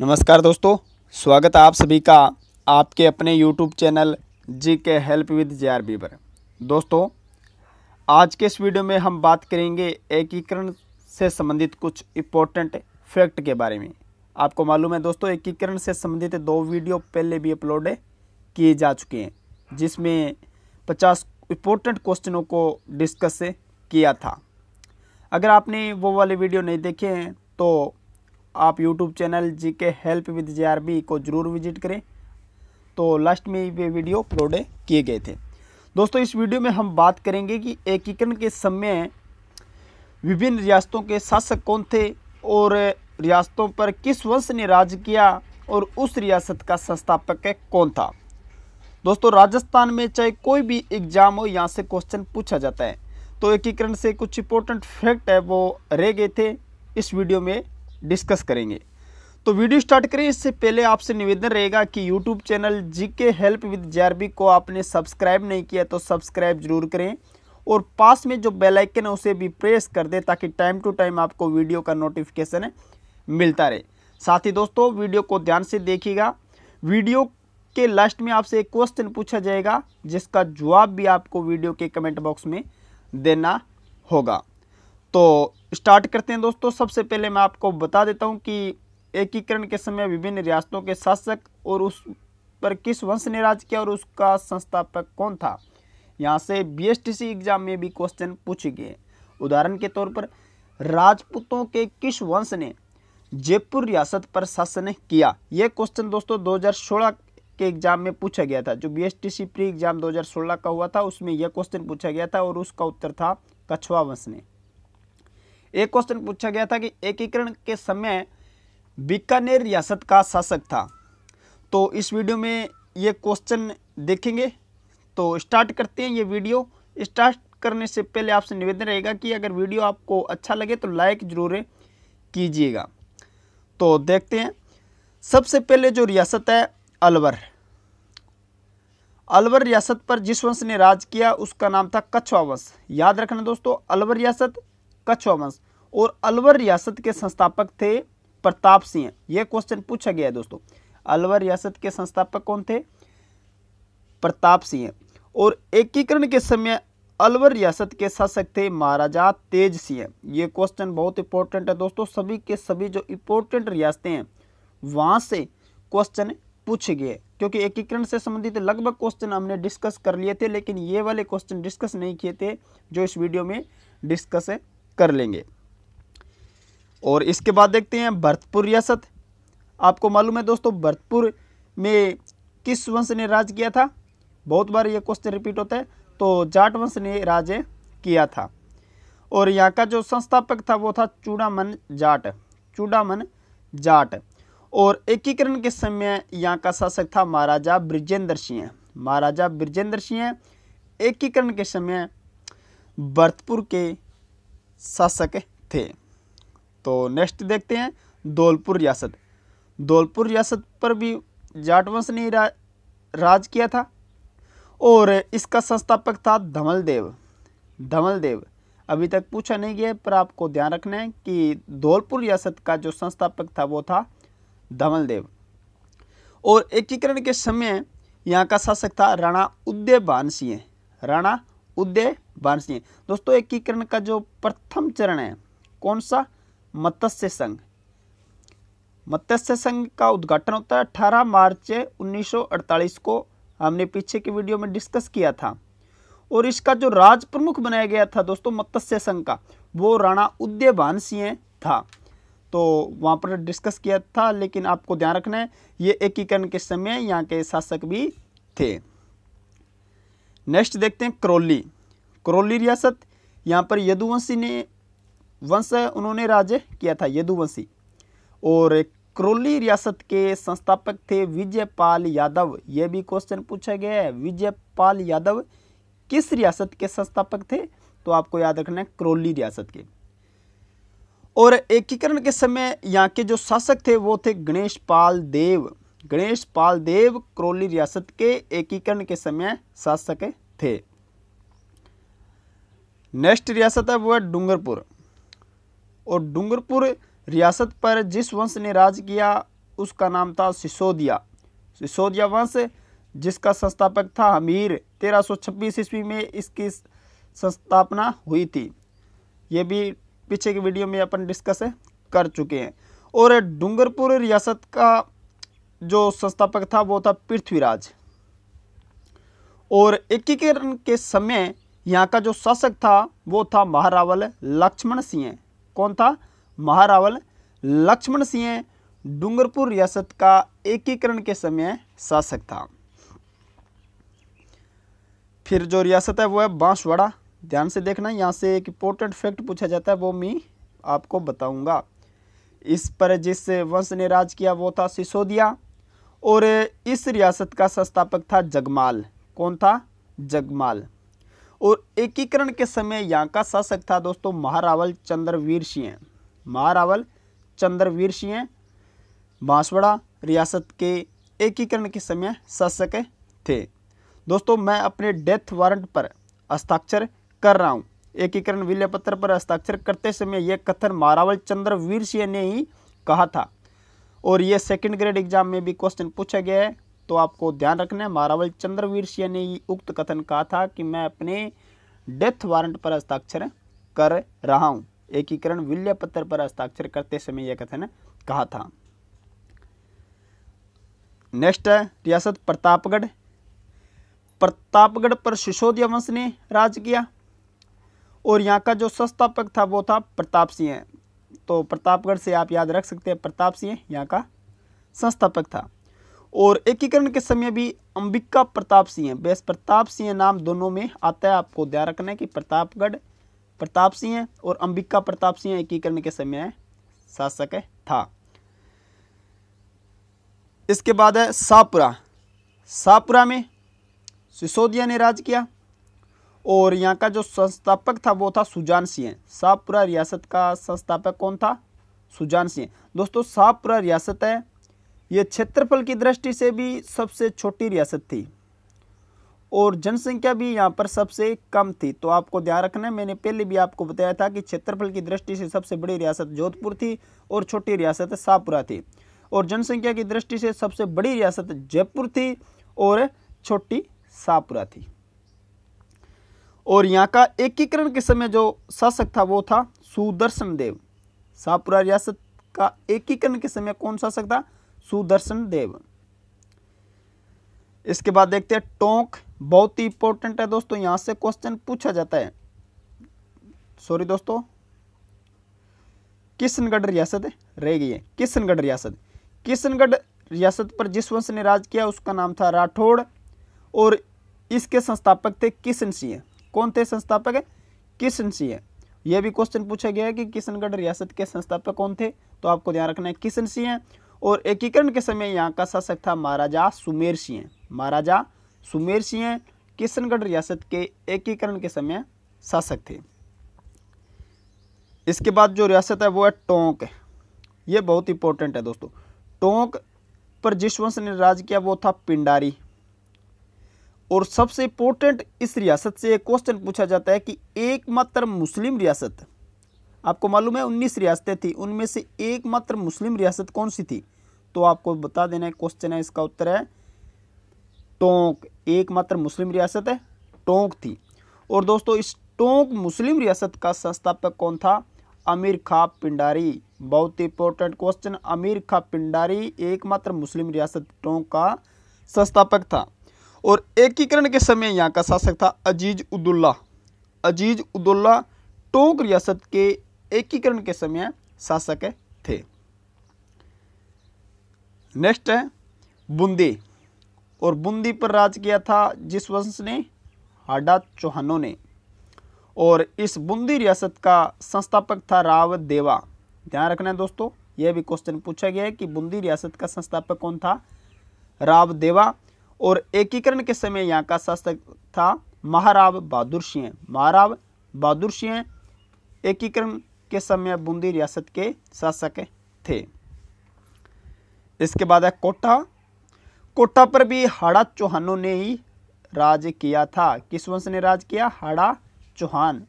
नमस्कार दोस्तों स्वागत है आप सभी का आपके अपने YouTube चैनल जी के help with J R Bieber दोस्तों आज के इस वीडियो में हम बात करेंगे एकीकरण से संबंधित कुछ इम्पोर्टेंट फैक्ट के बारे में आपको मालूम है दोस्तों एकीकरण से संबंधित दो वीडियो पहले भी अपलोड किए जा चुके हैं जिसमें पचास इम्पोर्टेंट क्वेश्चनों को डिस्कस किया था अगर आपने वो वाले वीडियो नहीं देखे हैं तो आप यूट्यूब चैनल जी के हेल्प विद जे को ज़रूर विजिट करें तो लास्ट में ये वीडियो अपलोड किए गए थे दोस्तों इस वीडियो में हम बात करेंगे कि एकीकरण के समय विभिन्न रियासतों के शासक कौन थे और रियासतों पर किस वंश ने राज किया और उस रियासत का संस्थापक कौन था दोस्तों राजस्थान में चाहे कोई भी एग्जाम हो यहाँ से क्वेश्चन पूछा जाता है तो एकीकरण से कुछ इंपॉर्टेंट फैक्ट है वो रह गए थे इस वीडियो में डिस्कस करेंगे तो वीडियो स्टार्ट करें इससे पहले आपसे निवेदन रहेगा कि यूट्यूब चैनल जी के हेल्प विद जे को आपने सब्सक्राइब नहीं किया तो सब्सक्राइब जरूर करें और पास में जो बेल आइकन है उसे भी प्रेस कर दें ताकि टाइम टू टाइम आपको वीडियो का नोटिफिकेशन मिलता रहे साथ ही दोस्तों वीडियो को ध्यान से देखिएगा वीडियो के लास्ट में आपसे एक क्वेश्चन पूछा जाएगा जिसका जवाब भी आपको वीडियो के कमेंट बॉक्स में देना होगा तो स्टार्ट करते हैं दोस्तों सबसे पहले मैं आपको बता देता हूँ कि एकीकरण के समय विभिन्न रियासतों के शासक और उस पर किस वंश ने राज किया और उसका संस्थापक कौन था यहाँ से बीएसटीसी एग्जाम में भी क्वेश्चन पूछे गए उदाहरण के तौर पर राजपूतों के किस वंश ने जयपुर रियासत पर शासन किया यह क्वेश्चन दोस्तों 2016 के एग्जाम में पूछा गया था जो बीएसटीसी प्री एग्जाम 2016 का हुआ था उसमें यह क्वेश्चन पूछा गया था और उसका उत्तर था कछवा वंश ने एक क्वेश्चन पूछा गया था कि एकीकरण के समय बीकानेर रियासत का शासक था तो इस वीडियो में ये क्वेश्चन देखेंगे तो स्टार्ट करते हैं ये वीडियो स्टार्ट करने से पहले आपसे निवेदन रहेगा कि अगर वीडियो आपको अच्छा लगे तो लाइक ज़रूर कीजिएगा तो देखते हैं सबसे पहले जो रियासत है अलवर अलवर रियासत पर जिस वंश ने राज किया उसका नाम था कछवा वंश याद रखना दोस्तों अलवर रियासत कछवा वंश और अलवर रियासत के संस्थापक थे प्रताप सिंह यह क्वेश्चन पूछा गया है दोस्तों अलवर रियासत के संस्थापक कौन थे प्रताप सिंह और एकीकरण के समय अलवर रियासत के शासक थे महाराजा तेज सिंह ये क्वेश्चन बहुत इंपॉर्टेंट है दोस्तों सभी के सभी जो इंपॉर्टेंट रियासतें हैं वहाँ से क्वेश्चन पूछे गए क्योंकि एकीकरण से संबंधित लगभग क्वेश्चन हमने डिस्कस कर लिए थे लेकिन ये वाले क्वेश्चन डिस्कस नहीं किए थे जो इस वीडियो में डिस्कस कर लेंगे और इसके बाद देखते हैं भरतपुर रियासत आपको मालूम है दोस्तों भरतपुर में किस वंश ने राज किया था बहुत बार ये क्वेश्चन रिपीट होता है तो जाट वंश ने राज किया था और यहाँ का जो संस्थापक था वो था चूड़ामन जाट चूड़ामन जाट और एकीकरण के समय यहाँ का शासक था महाराजा ब्रजेंद्र सिंह महाराजा ब्रजेंद्र सिंह एकीकरण के समय भरतपुर के शासक थे तो नेक्स्ट देखते हैं धौलपुर रियासत धौलपुर रियासत पर भी जाट वंश ने रा, राज किया था और इसका संस्थापक था धमल देव धमल देव अभी तक पूछा नहीं गया पर आपको ध्यान रखना है कि धौलपुर रियासत का जो संस्थापक था वो था धमल देव और एकीकरण के समय यहाँ का शासक था राणा उदय भान सिंह राणा उदय भान सिंह दोस्तों एकीकरण का जो प्रथम चरण है कौन सा मत्स्य संघ मत्स्य संघ का उद्घाटन होता है अठारह मार्च 1948 को हमने पीछे के वीडियो में डिस्कस किया था और इसका जो राज प्रमुख बनाया गया था दोस्तों मत्स्य संघ का वो राणा उदयभान सिंह था तो वहाँ पर डिस्कस किया था लेकिन आपको ध्यान रखना है ये एकीकरण के समय यहाँ के शासक भी थे नेक्स्ट देखते हैं करौली करौली रियासत यहाँ पर यदुवंशी ने वंश उन्होंने राज्य किया था यदुवंशी और करोली रियासत के संस्थापक थे विजयपाल यादव यह भी क्वेश्चन पूछा गया है विजयपाल यादव किस रियासत के संस्थापक थे तो आपको याद रखना है करोली रियासत के और एकीकरण के समय यहाँ के जो शासक थे वो थे गणेश पाल देव गणेश पाल देव करोली रियासत के एकीकरण के समय शासक थे नेक्स्ट रियासत है वो है डूंगरपुर और डूंगरपुर रियासत पर जिस वंश ने राज किया उसका नाम था सिसोदिया सिसोदिया वंश जिसका संस्थापक था हमीर 1326 ईस्वी में इसकी संस्थापना हुई थी ये भी पीछे की वीडियो में अपन डिस्कस कर चुके हैं और डूंगरपुर रियासत का जो संस्थापक था वो था पृथ्वीराज और एकीकरण के समय यहाँ का जो शासक था वो था महारावल लक्ष्मण सिंह कौन था महारावल लक्ष्मण सिंह डूंगरपुर रियासत का एकीकरण के समय शासक था फिर जो रियासत है वो है बांसवाड़ा ध्यान से देखना यहाँ से एक इम्पोर्टेंट फैक्ट पूछा जाता है वो मैं आपको बताऊंगा इस पर जिस वंश ने राज किया वो था सिसोदिया और इस रियासत का संस्थापक था जगमाल कौन था जगमाल और एकीकरण के समय यहाँ का शासक था दोस्तों महारावल चंद्रवीर सिंह महारावल चंद्रवीर सिंह बांसवाड़ा रियासत के एकीकरण के समय शासक थे दोस्तों मैं अपने डेथ वारंट पर हस्ताक्षर कर रहा हूँ एकीकरण विलय पत्र पर हस्ताक्षर करते समय यह कथन महारावल चंद्रवीर सिंह ने ही कहा था और यह सेकंड ग्रेड एग्जाम में भी क्वेश्चन पूछा गया है तो आपको ध्यान रखना है मारावल चंद्रवीर सिंह ने उक्त कथन कहा था कि मैं अपने डेथ वारंट पर हस्ताक्षर कर रहा हूँ एकीकरण विलय पत्र पर हस्ताक्षर करते समय यह कथन कहा था नेक्स्ट है रियासत प्रतापगढ़ प्रतापगढ़ पर सिसोदिया वंश ने राज किया और यहाँ का जो संस्थापक था वो था प्रताप सिंह तो प्रतापगढ़ से आप याद रख सकते हैं प्रताप सिंह यहाँ का संस्थापक था और एकीकरण के समय भी अंबिका प्रताप सिंह बेस प्रताप सिंह नाम दोनों में आता है आपको ध्यान रखना है कि प्रतापगढ़ प्रताप सिंह और अंबिका प्रताप सिंह एकीकरण के समय शासक था इसके बाद है सापुरा सापुरा में सिसोदिया ने राज किया और यहाँ का जो संस्थापक था वो था सुजान सिंह सापुरा रियासत का संस्थापक कौन था सुजान सिंह दोस्तों सापुरा रियासत है ये क्षेत्रफल की दृष्टि से भी सबसे छोटी रियासत थी और जनसंख्या भी यहाँ पर सबसे कम थी तो आपको ध्यान रखना है मैंने पहले भी आपको बताया था कि क्षेत्रफल की दृष्टि से सबसे बड़ी रियासत जोधपुर थी और छोटी रियासत शाहपुरा थी और जनसंख्या की दृष्टि से सबसे बड़ी रियासत जयपुर थी और छोटी शाहपुरा थी और यहाँ का एकीकरण के समय जो शासक था वो था सुदर्शन देव शाहपुरा रियासत का एकीकरण के समय कौन शासक था सुदर्शन देव इसके बाद देखते हैं टोंक बहुत ही इंपॉर्टेंट है दोस्तों यहां से क्वेश्चन पूछा जाता है सॉरी दोस्तों किशनगढ़ रियासत रह गई है किशनगढ़ रियासत किशनगढ़ रियासत पर जिस वंश ने राज किया उसका नाम था राठौड़ और इसके संस्थापक थे किशन सिंह कौन थे संस्थापक है किशन सिंह यह भी क्वेश्चन पूछा गया है कि किशनगढ़ रियासत के संस्थापक कौन थे तो आपको ध्यान रखना है किशन सिंह और एकीकरण के समय यहाँ का शासक था महाराजा सुमेर सिंह महाराजा सुमेर सिंह किशनगढ़ रियासत के एकीकरण के समय शासक थे इसके बाद जो रियासत है वो है टोंक ये बहुत इंपॉर्टेंट है दोस्तों टोंक पर जिस वंश ने राज किया वो था पिंडारी और सबसे इंपॉर्टेंट इस रियासत से क्वेश्चन पूछा जाता है कि एकमात्र मुस्लिम रियासत आपको मालूम है उन्नीस रियासतें थी उनमें से एकमात्र मुस्लिम रियासत कौन सी थी तो आपको बता देना है क्वेश्चन है इसका उत्तर है टोंक एकमात्र मुस्लिम रियासत है टोंक थी और दोस्तों इस टोंक मुस्लिम रियासत का संस्थापक कौन था अमीर खा पिंडारी बहुत इंपॉर्टेंट क्वेश्चन अमीर खा पिंडारी एकमात्र मुस्लिम रियासत टोंक का संस्थापक था और एकीकरण के समय यहाँ का शासक था अजीज उदुल्ला अजीज उदुल्ला टोंक रियासत के एकीकरण के समय शासक थे नेक्स्ट है बूंदी और बूंदी पर राज किया था जिस वंश ने हाडा चौहानों ने और इस बूंदी रियासत का संस्थापक था राव देवा ध्यान रखना है दोस्तों यह भी क्वेश्चन पूछा गया है कि बूंदी रियासत का संस्थापक कौन था राव देवा और एकीकरण के समय यहाँ का शासक था महाराव बहादुर सिंह महाराव बहादुर सिंह एकीकरण के समय बूंदी रियासत के शासक थे इसके बाद है कोटा कोटा पर भी हाड़ा चौहानों ने ही राज किया था किस वंश ने राज किया हाड़ा चौहान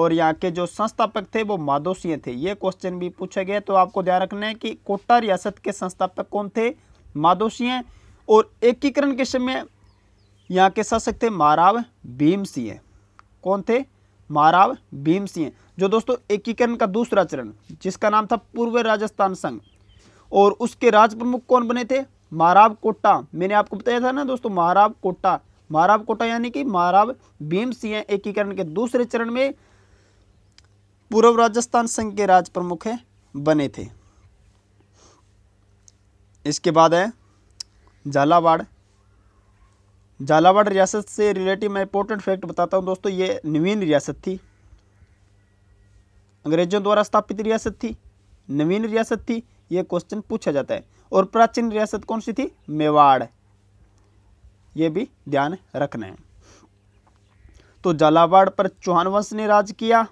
और यहाँ के जो संस्थापक थे वो माधो सिंह थे ये क्वेश्चन भी पूछा गया तो आपको ध्यान रखना है कि कोटा रियासत के संस्थापक कौन थे माधो सिंह और एकीकरण के समय यहाँ के शासक थे महाराव भीम सिंह कौन थे महाराव भीम सिंह जो दोस्तों एकीकरण का दूसरा चरण जिसका नाम था पूर्व राजस्थान संघ और उसके राज प्रमुख कौन बने थे महाराव कोटा मैंने आपको बताया था ना दोस्तों महाराव कोटा महाराव कोटा यानी कि महाराव भीम सिंह एकीकरण के दूसरे चरण में पूर्व राजस्थान संघ के राज प्रमुख बने थे इसके बाद है झालावाड़ झालावाड़ रियासत से रिलेटिव मैं इंपॉर्टेंट फैक्ट बताता हूँ दोस्तों ये नवीन रियासत थी अंग्रेजों द्वारा स्थापित रियासत थी नवीन रियासत थी ये क्वेश्चन पूछा जाता है और प्राचीन रियासत कौन सी थी मेवाड़ ये भी ध्यान रखना है तो झालावाड़ पर चौहान वंश ने राज किया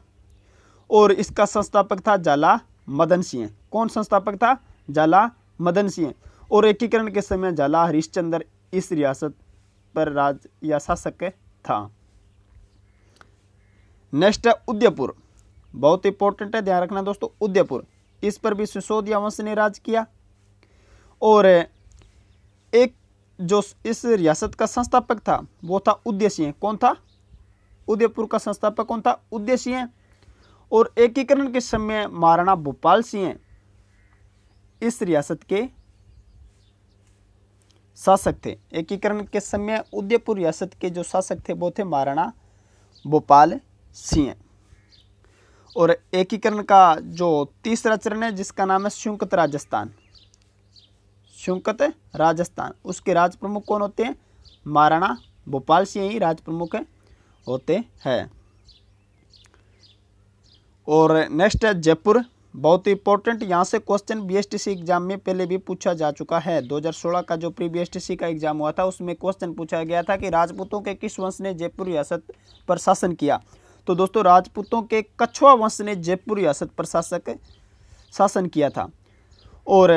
और इसका संस्थापक था जाला मदन सिंह कौन संस्थापक था जाला मदन सिंह और एकीकरण के समय जाला हरिश्चंद्र इस रियासत पर राज या शासक था नेक्स्ट है उदयपुर बहुत इंपॉर्टेंट है ध्यान रखना दोस्तों उदयपुर इस पर भी सिसोदिया वंश ने राज किया और एक जो इस रियासत का संस्थापक था वो था उदय सिंह कौन था उदयपुर का संस्थापक कौन था उदय सिंह और एकीकरण के समय महाराणा भोपाल सिंह इस रियासत के शासक थे एकीकरण के समय उदयपुर रियासत के जो शासक थे वो थे महाराणा भोपाल सिंह और एकीकरण का जो तीसरा चरण है जिसका नाम है शुंकत राजस्थान शुंकत राजस्थान उसके राज प्रमुख कौन होते हैं महाराणा भोपाल से ही राज प्रमुख है, होते हैं और नेक्स्ट है जयपुर बहुत ही इंपॉर्टेंट यहाँ से क्वेश्चन बीएसटीसी एग्जाम में पहले भी पूछा जा चुका है 2016 का जो प्री बीएसटीसी का एग्जाम हुआ था उसमें क्वेश्चन पूछा गया था कि राजपूतों के किस वंश ने जयपुर रियासत पर शासन किया तो दोस्तों राजपूतों के कछुआ वंश ने जयपुर रियासत पर शासक शासन किया था और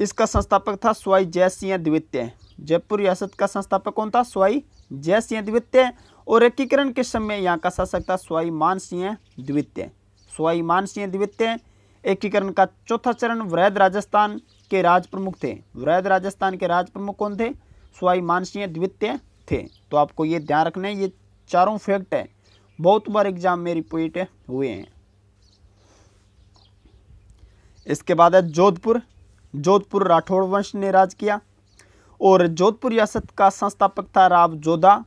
इसका संस्थापक था स्वाई जय सिंह द्वितीय जयपुर रियासत का संस्थापक कौन था स्वाई जय सिंह द्वितीय और एकीकरण के समय यहाँ का शासक था स्वाई मान सिंह द्वितीय स्वाई मान सिंह द्वितीय एकीकरण का चौथा चरण वृद्ध राजस्थान के राज प्रमुख थे वृद्ध राजस्थान के राज प्रमुख कौन थे स्वाई मान सिंह द्वितीय थे तो आपको ये ध्यान रखना है ये चारों फैक्ट हैं बहुत बार एग्जाम में रिपीट हुए हैं इसके बाद है जोधपुर जोधपुर राठौड़ वंश ने राज किया और जोधपुर रियासत का संस्थापक था राव जोधा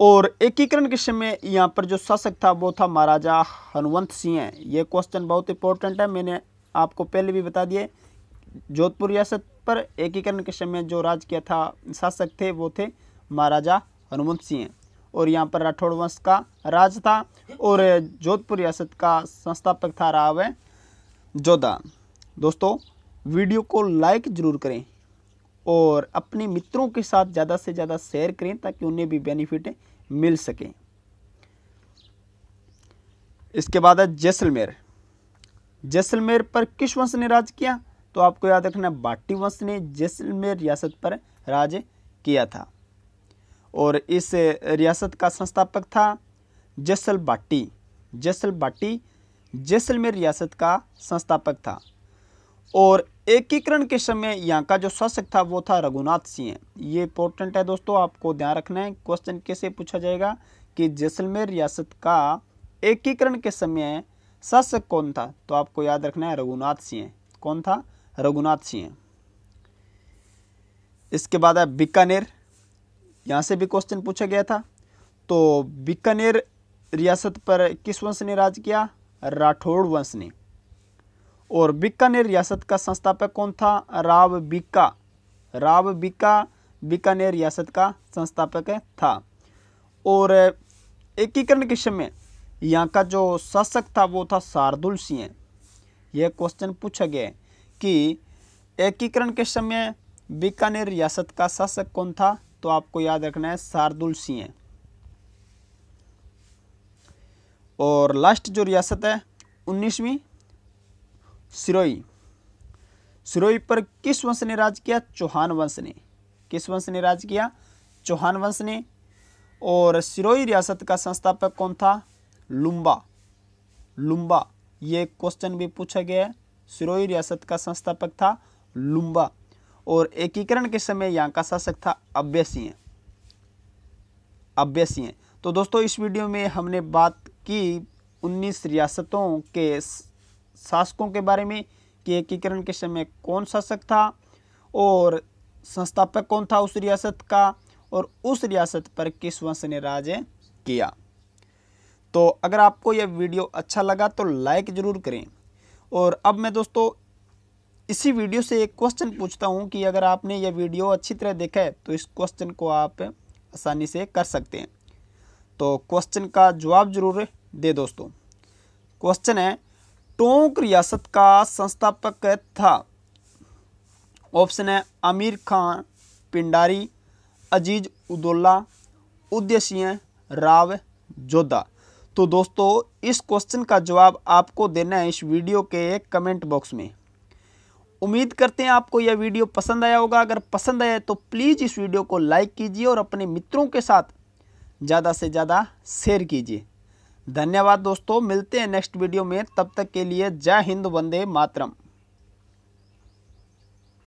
और एकीकरण के समय यहाँ पर जो शासक था वो था महाराजा हनुवंत सिंह है ये क्वेश्चन बहुत इंपॉर्टेंट है मैंने आपको पहले भी बता दिए जोधपुर रियासत पर एकीकरण के समय जो राज किया था शासक थे वो थे महाराजा हनुमंत सिंह और यहाँ पर राठौड़ वंश का राज था और जोधपुर रियासत का संस्थापक था राव जोधा दोस्तों वीडियो को लाइक ज़रूर करें और अपने मित्रों के साथ ज़्यादा से ज़्यादा शेयर करें ताकि उन्हें भी बेनिफिट मिल सके इसके बाद है जैसलमेर जैसलमेर पर किस वंश ने राज किया तो आपको याद रखना बाटी वंश ने जैसलमेर रियासत पर राज किया था और इस रियासत का संस्थापक था जसल बाटी जसल बाटी जैसलमेर रियासत का संस्थापक था और एकीकरण के समय यहाँ का जो शासक था वो था रघुनाथ सिंह ये इंपॉर्टेंट है दोस्तों आपको ध्यान रखना है क्वेश्चन कैसे पूछा जाएगा कि जैसलमेर रियासत का एकीकरण के समय शासक कौन था तो आपको याद रखना है रघुनाथ सिंह कौन था रघुनाथ सिंह इसके बाद है बीकानेर यहाँ से भी क्वेश्चन पूछा गया था तो बीकानेर रियासत पर किस वंश ने राज किया राठौड़ वंश ने और बीकानेर रियासत का संस्थापक कौन था राव बीका राव बीका बीकानेर रियासत का संस्थापक था और एकीकरण के समय यहाँ का जो शासक था वो था शार्दुल सिंह यह क्वेश्चन पूछा गया कि एकीकरण के समय बीकानेर रियासत का शासक कौन था तो आपको याद रखना है शार्दुल सिंह और लास्ट जो रियासत है उन्नीसवीं सिरोई सिरोई पर किस वंश ने राज किया चौहान वंश ने किस वंश ने राज किया चौहान वंश ने और सिरोई रियासत का संस्थापक कौन था लुम्बा लुम्बा ये क्वेश्चन भी पूछा गया है सिरोई रियासत का संस्थापक था लुम्बा और एकीकरण के समय यहाँ का शासक था अभ्यसी अभ्यसी तो दोस्तों इस वीडियो में हमने बात की उन्नीस रियासतों के शासकों के बारे में कि एकीकरण के समय कौन शासक था और संस्थापक कौन था उस रियासत का और उस रियासत पर किस वंश ने राज किया तो अगर आपको यह वीडियो अच्छा लगा तो लाइक ज़रूर करें और अब मैं दोस्तों इसी वीडियो से एक क्वेश्चन पूछता हूँ कि अगर आपने यह वीडियो अच्छी तरह देखा है तो इस क्वेश्चन को आप आसानी से कर सकते हैं तो क्वेश्चन का जवाब जरूर दे दोस्तों क्वेश्चन है टोंक रियासत का संस्थापक था ऑप्शन है आमिर खान पिंडारी अजीज उदोला उदय सिंह राव जोधा तो दोस्तों इस क्वेश्चन का जवाब आपको देना है इस वीडियो के कमेंट बॉक्स में उम्मीद करते हैं आपको यह वीडियो पसंद आया होगा अगर पसंद आया तो प्लीज़ इस वीडियो को लाइक कीजिए और अपने मित्रों के साथ ज़्यादा से ज़्यादा शेयर कीजिए धन्यवाद दोस्तों मिलते हैं नेक्स्ट वीडियो में तब तक के लिए जय हिंद वंदे मातरम